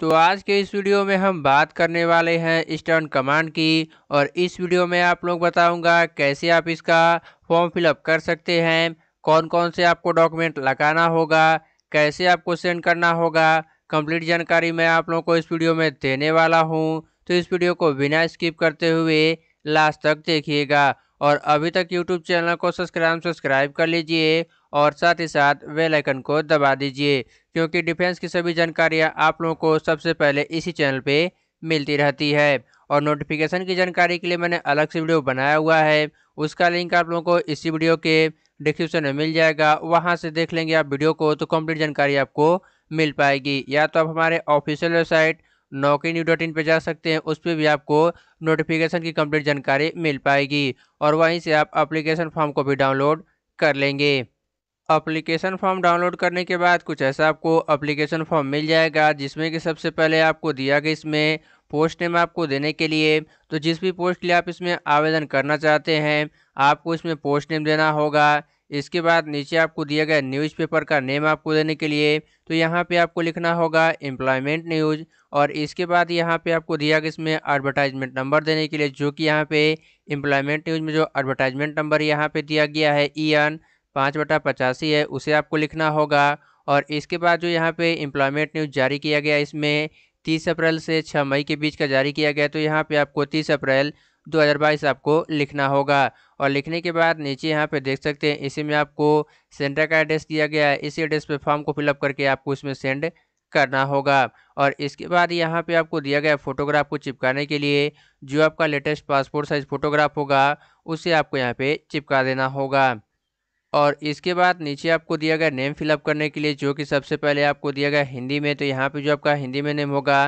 तो आज के इस वीडियो में हम बात करने वाले हैं स्टर्न कमांड की और इस वीडियो में आप लोग बताऊंगा कैसे आप इसका फॉर्म फिलअप कर सकते हैं कौन कौन से आपको डॉक्यूमेंट लगाना होगा कैसे आपको सेंड करना होगा कंप्लीट जानकारी मैं आप लोगों को इस वीडियो में देने वाला हूं तो इस वीडियो को बिना स्किप करते हुए लास्ट तक देखिएगा और अभी तक यूट्यूब चैनल को सब्सक्राइब सब्सक्राइब कर लीजिए और साथ ही साथ वेलाइकन आइकन को दबा दीजिए क्योंकि डिफेंस की सभी जानकारियाँ आप लोगों को सबसे पहले इसी चैनल पर मिलती रहती है और नोटिफिकेशन की जानकारी के लिए मैंने अलग से वीडियो बनाया हुआ है उसका लिंक आप लोगों को इसी वीडियो के डिस्क्रिप्शन में मिल जाएगा वहाँ से देख लेंगे आप वीडियो को तो कंप्लीट जानकारी आपको मिल पाएगी या तो आप हमारे official website Naukri new dot in पर जा सकते हैं उस पर भी आपको नोटिफिकेशन की कंप्लीट जानकारी मिल पाएगी और वहीं से आप एप्लीकेशन फॉर्म को भी डाउनलोड कर लेंगे अप्लीकेशन फॉर्म डाउनलोड करने के बाद कुछ ऐसा आपको अप्लीकेशन फॉर्म मिल जाएगा जिसमें कि सबसे पहले आपको दिया गया इसमें पोस्ट नेम आपको देने के लिए तो जिस भी पोस्ट के लिए आप इसमें आवेदन करना चाहते हैं आपको इसमें पोस्ट नेम देना होगा इसके बाद नीचे आपको दिया गया न्यूज़पेपर का नेम आपको देने के लिए तो यहाँ पे आपको लिखना होगा एम्प्लॉयमेंट न्यूज़ और इसके बाद यहाँ पे आपको दिया गया इसमें एडवर्टाइजमेंट नंबर देने के लिए जो कि यहाँ पे एम्प्लॉयमेंट न्यूज़ में जो एडवर्टाइजमेंट नंबर यहाँ पे दिया गया है ई एन पाँच बटा पचासी है उसे आपको लिखना होगा और इसके बाद जो यहाँ पे एम्प्लॉयमेंट न्यूज़ जारी किया गया इसमें तीस अप्रैल से छः मई के बीच का जारी किया गया तो यहाँ पे आपको तीस अप्रैल 2022 आपको लिखना होगा और लिखने के बाद नीचे यहाँ पे देख सकते हैं इसी में आपको सेंटर का एड्रेस दिया गया है इसी एड्रेस पर फॉर्म को फिलअप करके आपको इसमें सेंड करना होगा और इसके बाद यहाँ पे आपको दिया गया फोटोग्राफ को चिपकाने के लिए जो आपका लेटेस्ट पासपोर्ट साइज़ फ़ोटोग्राफ होगा उसे आपको यहाँ पे चिपका देना होगा और इसके बाद नीचे आपको दिया गया नेम फिलअप करने के लिए जो कि सबसे पहले आपको दिया गया हिंदी में तो यहाँ पे जो आपका हिंदी में नेम होगा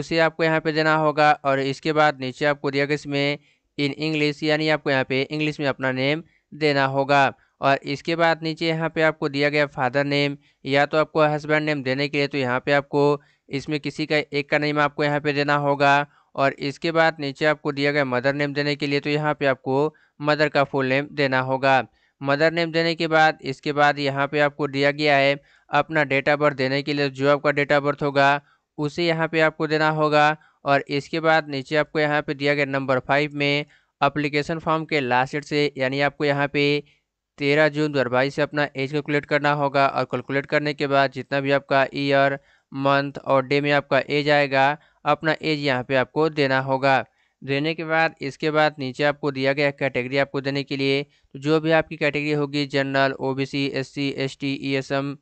उसे आपको यहाँ पे देना होगा और इसके बाद नीचे आपको दिया गया इसमें इन इंग्लिश यानी आपको यहाँ पे इंग्लिश में अपना नेम देना होगा और इसके बाद नीचे यहाँ पर आपको दिया गया फादर नेम या तो आपको हस्बैंड नेम देने के लिए तो यहाँ पर आपको इसमें किसी का एक का नेम आपको यहाँ पर देना होगा और इसके बाद नीचे आपको दिया गया मदर नेम देने के लिए तो यहाँ पर आपको मदर का फुल नेम देना होगा मदर नेम देने के बाद इसके बाद यहाँ पे आपको दिया गया है अपना डेट ऑफ बर्थ देने के लिए जो आपका डेट ऑफ बर्थ होगा उसे यहाँ पे आपको देना होगा और इसके बाद नीचे आपको यहाँ पे दिया गया नंबर फाइव में अप्लीकेशन फॉर्म के लास्ट डेट से यानी आपको यहाँ पे तेरह जून दो से अपना एज कैलकुलेट करना होगा और कैलकुलेट करने के बाद जितना भी आपका ईयर मंथ और डे में आपका एज आएगा अपना एज यहाँ पे आपको देना होगा देने के बाद इसके बाद नीचे आपको दिया गया कैटेगरी आपको देने के लिए तो जो भी आपकी कैटेगरी होगी general OBC SC ST ESM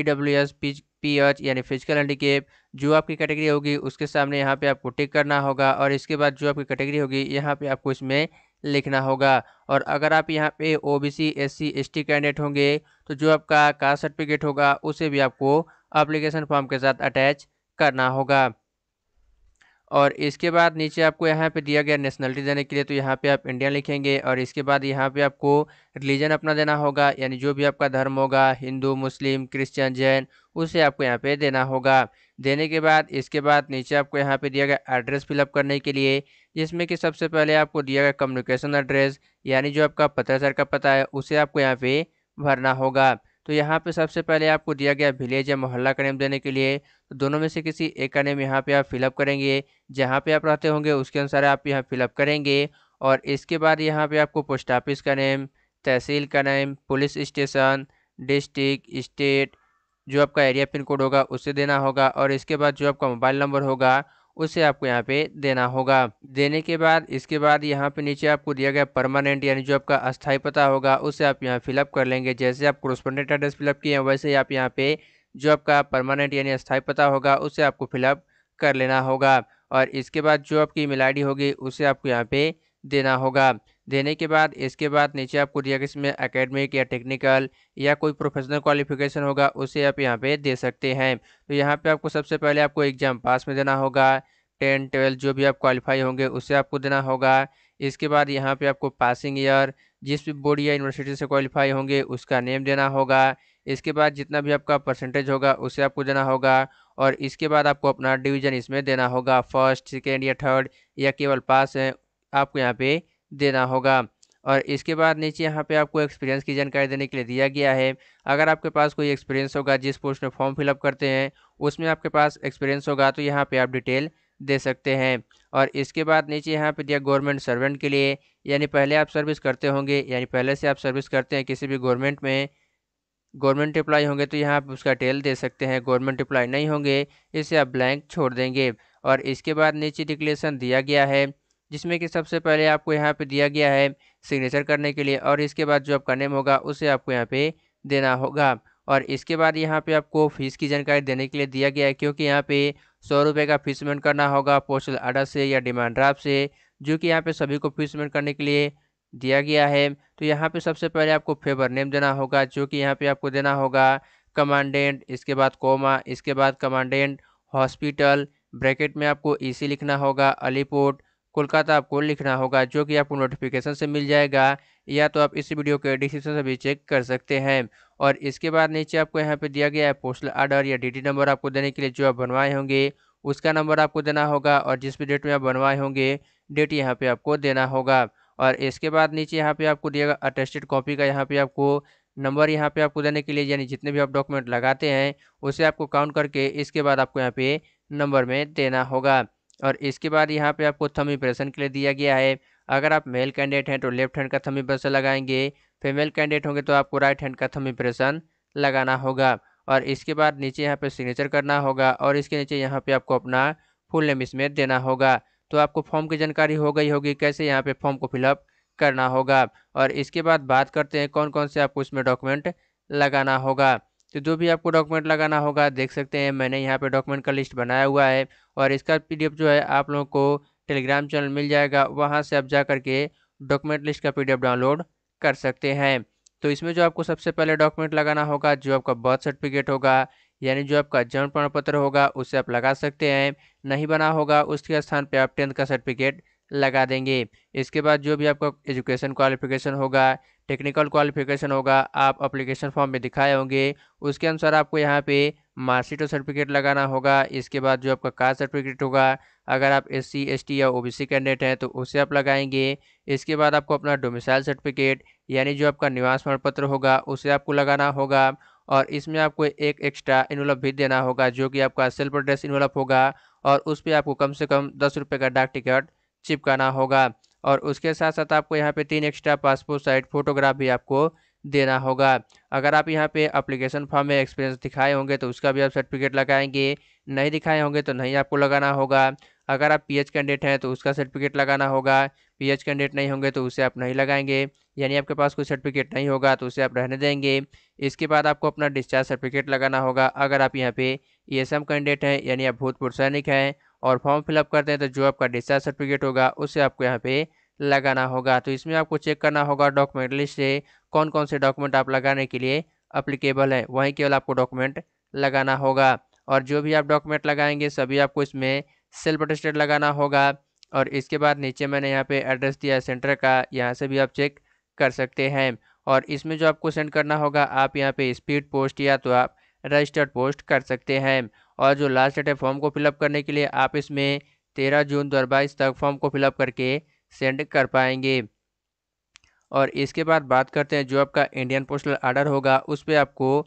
EWS PH यानी फिजिकल हैंडीकेप जो आपकी कैटेगरी होगी उसके सामने यहाँ पे आपको टिक करना होगा और इसके बाद जो आपकी कैटेगरी होगी यहाँ पे आपको इसमें लिखना होगा और अगर आप यहाँ पे O B C S C S T candidate होंगे तो जो आपका कास्ट सर्टिफिकेट होगा उसे भी आपको अप्लीकेशन फॉर्म के साथ अटैच करना होगा और इसके बाद नीचे आपको यहाँ पे दिया गया नेशनलिटी देने के लिए तो यहाँ पे आप इंडियन लिखेंगे और इसके बाद यहाँ पे आपको रिलीजन अपना देना होगा यानी जो भी आपका धर्म होगा हिंदू मुस्लिम क्रिश्चियन जैन उसे आपको यहाँ पे देना होगा देने के बाद इसके बाद नीचे आपको यहाँ पे दिया गया एड्रेस फिलअप करने के लिए जिसमें कि सबसे पहले आपको दिया गया कम्युनिकेशन एड्रेस यानी जो आपका पत्राचार का पता है उसे आपको यहाँ पर भरना होगा तो यहाँ पे सबसे पहले आपको दिया गया विलेज या मोहल्ला का नेम देने के लिए तो दोनों में से किसी एक का नेम यहाँ पे आप फिलअप करेंगे जहाँ पे आप रहते होंगे उसके अनुसार आप यहाँ फिलअप करेंगे और इसके बाद यहाँ पे आपको पोस्ट ऑफिस का नेम तहसील का name police station district state जो आपका एरिया पिन कोड होगा उसे देना होगा और इसके बाद जो आपका मोबाइल नंबर होगा उसे आपको यहाँ पे देना होगा देने के बाद इसके बाद यहाँ पे नीचे आपको दिया गया परमानेंट यानी जो आपका अस्थाई पता होगा उसे आप यहाँ फिलअप कर लेंगे जैसे आप क्रोस्पोंडेंट एड्रेस फिलअप किए हैं वैसे ही आप यहाँ पे जो आपका परमानेंट यानी अस्थाई पता होगा उसे आपको फिलअप कर लेना होगा और इसके बाद जो आपकी ईमेल डी होगी उसे आपको यहाँ पे देना होगा देने के बाद इसके बाद नीचे आपको दिया गया इसमें एकेडमिक या टेक्निकल या कोई प्रोफेशनल क्वालिफिकेशन होगा उसे आप यहाँ पे दे सकते हैं तो यहाँ पे आपको सबसे पहले आपको एग्ज़ाम पास में देना होगा टेन ट्वेल्व जो भी आप क्वालिफाई होंगे उसे आपको देना होगा इसके बाद यहाँ पे आपको पासिंग ईयर जिस भी बोर्ड या यूनिवर्सिटी से क्वालिफाई होंगे उसका नेम देना होगा इसके बाद जितना भी आपका परसेंटेज होगा उसे आपको देना होगा और इसके बाद आपको अपना डिवीजन इसमें देना होगा फर्स्ट सेकेंड या थर्ड या केवल पास है आपको यहाँ पे देना होगा और इसके बाद नीचे यहाँ पे आपको एक्सपीरियंस की जानकारी देने के लिए दिया गया है अगर आपके पास कोई एक्सपीरियंस होगा जिस पोस्ट में फॉर्म फिलअप करते हैं उसमें आपके पास एक्सपीरियंस होगा तो यहाँ पे आप डिटेल दे सकते हैं और इसके बाद नीचे यहाँ पे दिया गवर्नमेंट सर्वेंट के लिए यानी पहले आप सर्विस करते होंगे यानी पहले से आप सर्विस करते हैं किसी भी गवर्नमेंट में गवर्नमेंट अप्लाई होंगे तो यहाँ पर उसका टेल दे सकते हैं गवर्नमेंट अप्लाई नहीं होंगे इसे आप ब्लैंक छोड़ देंगे और इसके बाद नीचे डिक्लेरेशन दिया गया है जिसमें कि सबसे पहले आपको यहाँ पे दिया गया है सिग्नेचर करने के लिए और इसके बाद जो आपका नेम होगा उसे आपको यहाँ पे देना होगा और इसके बाद यहाँ पे आपको फीस की जानकारी देने के लिए दिया गया है क्योंकि यहाँ पे सौ रुपये का फीस पेमेंट करना होगा पोस्टल आर्डर से या डिमांड ड्राफ्ट से जो कि यहाँ पे सभी को फीस पेमेंट करने के लिए दिया गया है तो यहाँ पे सबसे पहले आपको फेवर नेम देना होगा जो कि यहाँ पे आपको देना होगा कमांडेंट इसके बाद कोमा इसके बाद कमांडेंट हॉस्पिटल ब्रैकेट में आपको ई लिखना होगा अलीपोर्ट कोलकाता आपको लिखना होगा जो कि आपको नोटिफिकेशन से मिल जाएगा या तो आप इस वीडियो के डिस्क्रिप्शन से भी चेक कर सकते हैं और इसके बाद नीचे आपको यहाँ पे दिया गया है पोस्टल आर्डर या डी नंबर आपको देने के लिए जो आप बनवाए होंगे उसका नंबर आपको देना होगा और जिस भी डेट में आप बनवाए होंगे डेट यहाँ पे आपको देना होगा और इसके बाद नीचे यहाँ पे आपको गया अटेस्टेड कॉपी का यहाँ पे आपको नंबर यहाँ पे आपको देने के लिए यानी जितने भी आप डॉक्यूमेंट लगाते हैं उसे आपको काउंट करके इसके बाद आपको यहाँ पे नंबर में देना होगा और इसके बाद यहाँ पे आपको थम इम्प्रेशन के लिए दिया गया है अगर आप मेल कैंडिडेट हैं तो लेफ्ट हैंड का थम इम्प्रेशन लगाएंगे फीमेल कैंडिडेट होंगे तो आपको राइट हैंड का थम इम्प्रेशन लगाना होगा और इसके बाद नीचे यहाँ पे सिग्नेचर करना होगा और इसके नीचे यहाँ पे आपको अपना फुल नेम इसमें देना होगा तो आपको फॉर्म की जानकारी हो गई होगी कैसे यहाँ पे फॉर्म को फिलअप करना होगा और इसके बाद बात करते हैं कौन कौन से आपको इसमें डॉक्यूमेंट लगाना होगा तो जो भी आपको डॉक्यूमेंट लगाना होगा देख सकते हैं मैंने यहाँ पर डॉक्यूमेंट का लिस्ट बनाया हुआ है और इसका पी जो है आप लोगों को टेलीग्राम चैनल मिल जाएगा वहाँ से आप जा करके डॉक्यूमेंट लिस्ट का पीडीएफ डाउनलोड कर सकते हैं तो इसमें जो आपको सबसे पहले डॉक्यूमेंट लगाना होगा जो आपका बर्थ सर्टिफिकेट होगा यानी जो आपका जन्म प्रमाण पत्र होगा उसे आप लगा सकते हैं नहीं बना होगा उसके स्थान पर आप टेंथ का सर्टिफिकेट लगा देंगे इसके बाद जो भी आपका एजुकेशन क्वालिफिकेशन होगा टेक्निकल क्वालिफिकेशन होगा आप अप्लीकेशन फॉर्म में दिखाए होंगे उसके अनुसार आपको यहाँ पे मार्कशीट और सर्टिफिकेट लगाना होगा इसके बाद जो आपका कास्ट सर्टिफिकेट होगा अगर आप एस सी एस टी या ओ बी सी कैंडिडेट हैं तो उसे आप लगाएंगे इसके बाद आपको अपना डोमिसाइल सर्टिफिकेट यानी जो आपका निवास प्रमाण पत्र होगा उसे आपको लगाना होगा और इसमें आपको एक एक्स्ट्रा इनवलप भी देना होगा जो कि आपका सेल्फ एड्रेस इनवलप होगा और उस पर आपको कम से कम दस रुपये का डाक टिकट चिपकाना होगा और उसके साथ साथ आपको यहाँ पे तीन एक्स्ट्रा पासपोर्ट साइज फोटोग्राफ भी आपको देना होगा अगर आप यहाँ पे अप्लीकेशन फॉर्म में एक्सपीरियंस दिखाए होंगे तो उसका भी आप सर्टिफिकेट लगाएंगे नहीं दिखाए होंगे तो नहीं आपको लगाना होगा अगर आप पीएच कैंडिडेट हैं तो उसका सर्टिफिकेट लगाना होगा पीएच कैंडिडेट नहीं होंगे तो उसे आप नहीं लगाएंगे यानी आपके पास कोई सर्टिफिकेट नहीं होगा तो उसे आप रहने देंगे इसके बाद आपको अपना डिस्चार्ज सर्टिफिकेट लगाना होगा अगर आप यहाँ पे ई e कैंडिडेट हैं यानी आप भूतपूर्व सैनिक हैं और फॉर्म फिलअप करते हैं तो जो आपका डिस्चार्ज सर्टिफिकेट होगा उसे आपको यहाँ पे लगाना होगा तो इसमें आपको चेक करना होगा डॉक्यूमेंट लिस्ट से कौन कौन से डॉक्यूमेंट आप लगाने के लिए अप्लीकेबल हैं वहीं केवल आपको डॉक्यूमेंट लगाना होगा और जो भी आप डॉक्यूमेंट लगाएंगे सभी आपको इसमें सेल्फ अटेस्टेड लगाना होगा और इसके बाद नीचे मैंने यहाँ पे एड्रेस दिया है सेंटर का यहाँ से भी आप चेक कर सकते हैं और इसमें जो आपको सेंड करना होगा आप यहाँ पे स्पीड पोस्ट या तो आप रजिस्टर्ड पोस्ट कर सकते हैं और जो लास्ट डेट है फॉर्म को फिलअप करने के लिए आप इसमें तेरह जून दो तक फॉर्म को फिलअप करके सेंड कर पाएंगे और इसके बाद बात करते हैं जो आपका इंडियन पोस्टल आर्डर होगा उस पर आपको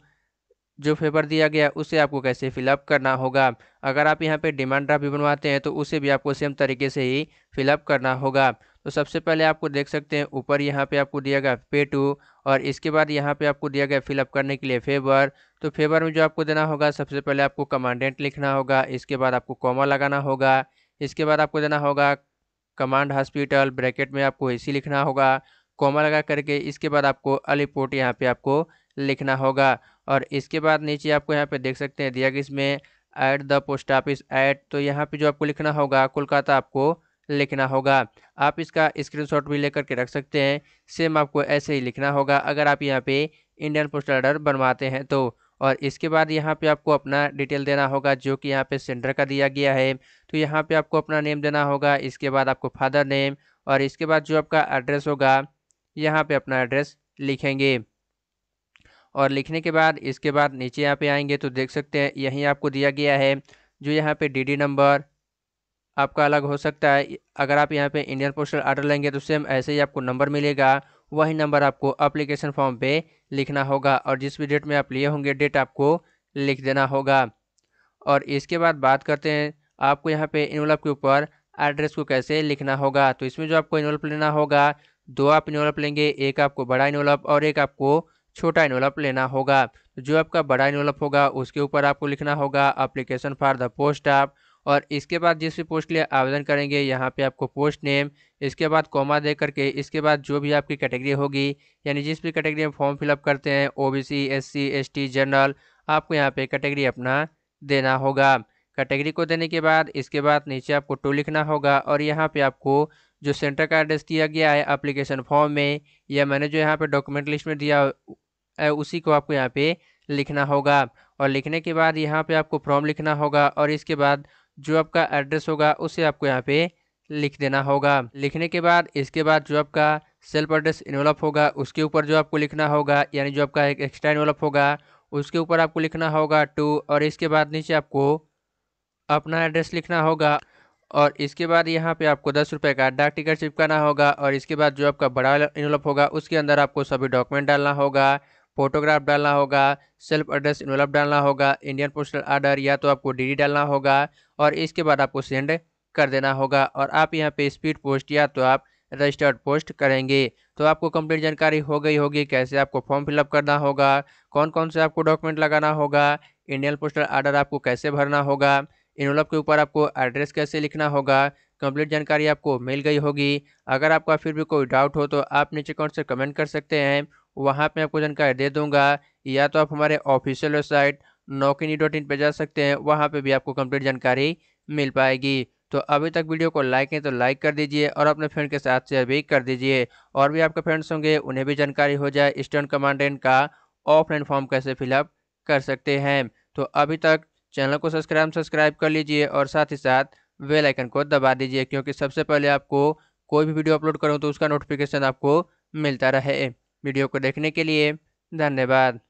जो पेपर दिया गया उसे आपको कैसे फिलअप करना होगा अगर आप यहाँ पे डिमांड ड्राफ्ट भी बनवाते हैं तो उसे भी आपको सेम तरीके से ही फिलअप करना होगा तो सबसे पहले आपको देख सकते हैं ऊपर यहाँ पे आपको दिया गया पे टू और इसके बाद यहाँ पे आपको दिया गया फिलअप करने के लिए फेवर तो फेवर में जो आपको देना होगा सबसे पहले आपको कमांडेंट लिखना होगा इसके बाद आपको कॉमा लगाना होगा इसके बाद आपको देना होगा कमांड हॉस्पिटल ब्रैकेट में आपको ए लिखना होगा कोमा लगा करके इसके बाद आपको अलीपोर्ट यहाँ पे आपको लिखना होगा और इसके बाद नीचे आपको यहाँ पे देख सकते हैं दिया कि इसमें at the post office at तो यहाँ पे जो आपको लिखना होगा कोलकाता आपको लिखना होगा आप इसका स्क्रीनशॉट भी लेकर के रख सकते हैं सेम आपको ऐसे ही लिखना होगा अगर आप यहाँ पे इंडियन पोस्टल ऑर्डर बनवाते हैं तो और इसके बाद यहाँ पे आपको अपना डिटेल देना होगा जो कि यहाँ पे सेंडर का दिया गया है तो यहाँ पे आपको अपना नेम देना होगा इसके बाद आपको फादर नेम और इसके बाद जो आपका एड्रेस होगा यहाँ पे अपना एड्रेस लिखेंगे और लिखने के बाद इसके बाद नीचे यहाँ पे आएंगे तो देख सकते हैं यहीं आपको दिया गया है जो यहाँ पे डीडी नंबर आपका अलग हो सकता है अगर आप यहाँ पे इंडियन पोस्टल आर्डर लेंगे तो सेम ऐसे ही आपको नंबर मिलेगा वही नंबर आपको अप्लीकेशन फॉर्म पे लिखना होगा और जिस भी डेट में आप लिए होंगे डेट आपको लिख देना होगा और इसके बाद बात करते हैं आपको यहाँ पे इनवलप के ऊपर एड्रेस को कैसे लिखना होगा तो इसमें जो आपको इनवलप लेना होगा दो आप इनवलप लेंगे एक आपको बड़ा इनोलप और एक आपको छोटा इनोलप लेना होगा तो जो आपका बड़ा इनोलप होगा उसके ऊपर आपको लिखना होगा अप्लीकेशन फॉर द पोस्ट आप और इसके बाद जिस भी पोस्ट के लिए आवेदन करेंगे यहाँ पे आपको पोस्ट नेम इसके बाद कोमा दे करके इसके बाद जो भी आपकी कैटेगरी होगी यानी जिस भी कैटेगरी में फॉर्म फिलअप करते हैं O B C S C S T general आपको यहाँ पे कैटेगरी अपना देना होगा कैटेगरी को देने के बाद इसके बाद नीचे आपको टू लिखना होगा और यहाँ पर आपको जो सेंटर का एड्रेस दिया गया है अप्लीकेशन फॉर्म में या मैंने जो यहाँ पे डॉक्यूमेंट लिस्ट में दिया है उसी को आपको यहाँ पे लिखना होगा और लिखने के बाद यहाँ पे आपको फॉर्म लिखना होगा और इसके बाद जो आपका एड्रेस होगा उसे आपको यहाँ पे लिख देना होगा लिखने के बाद इसके बाद जो आपका सेल्फ एड्रेस इन्वॉल्व होगा उसके ऊपर जो आपको लिखना होगा यानी जो आपका एक एक्स्ट्रा इन्वॉल्व होगा उसके ऊपर आपको लिखना होगा टू और इसके बाद नीचे आपको अपना एड्रेस लिखना होगा और इसके बाद यहाँ पे आपको दस रुपये का डाक टिकट चिपकाना होगा और इसके बाद जो आपका बड़ा इन्वेल्प होगा उसके अंदर आपको सभी डॉक्यूमेंट डालना होगा फोटोग्राफ डालना होगा सेल्फ एड्रेस इनवलप डालना होगा इंडियन पोस्टल आर्डर या तो आपको डी डालना होगा और इसके बाद आपको सेंड कर देना होगा और आप यहाँ पर स्पीड पोस्ट या तो आप रजिस्टर्ड पोस्ट करेंगे तो आपको कंप्लीट जानकारी हो गई होगी कैसे आपको फॉर्म फिलअप करना होगा कौन कौन से आपको डॉक्यूमेंट लगाना होगा इंडियन पोस्टल आर्डर आपको कैसे भरना होगा इनवलप के ऊपर आपको एड्रेस कैसे लिखना होगा कंप्लीट जानकारी आपको मिल गई होगी अगर आपका फिर भी कोई डाउट हो तो आप नीचे कौन से कमेंट कर सकते हैं वहाँ पे आपको जानकारी दे दूंगा या तो आप हमारे ऑफिशियल वेबसाइट नौकिनी डॉट इन पर जा सकते हैं वहाँ पे भी आपको कंप्लीट जानकारी मिल पाएगी तो अभी तक वीडियो को लाइक है तो लाइक कर दीजिए और अपने फ्रेंड के साथ शेयर भी कर दीजिए और भी आपके फ्रेंड्स होंगे उन्हें भी जानकारी हो जाए स्टर्न कमांडेंट का ऑफलाइन फॉर्म कैसे फिलअप कर सकते हैं तो अभी तक चैनल को सब्सक्राइब सब्सक्राइब कर लीजिए और साथ ही साथ वेल आइकन को दबा दीजिए क्योंकि सबसे पहले आपको कोई भी वीडियो अपलोड करूँ तो उसका नोटिफिकेशन आपको मिलता रहे वीडियो को देखने के लिए धन्यवाद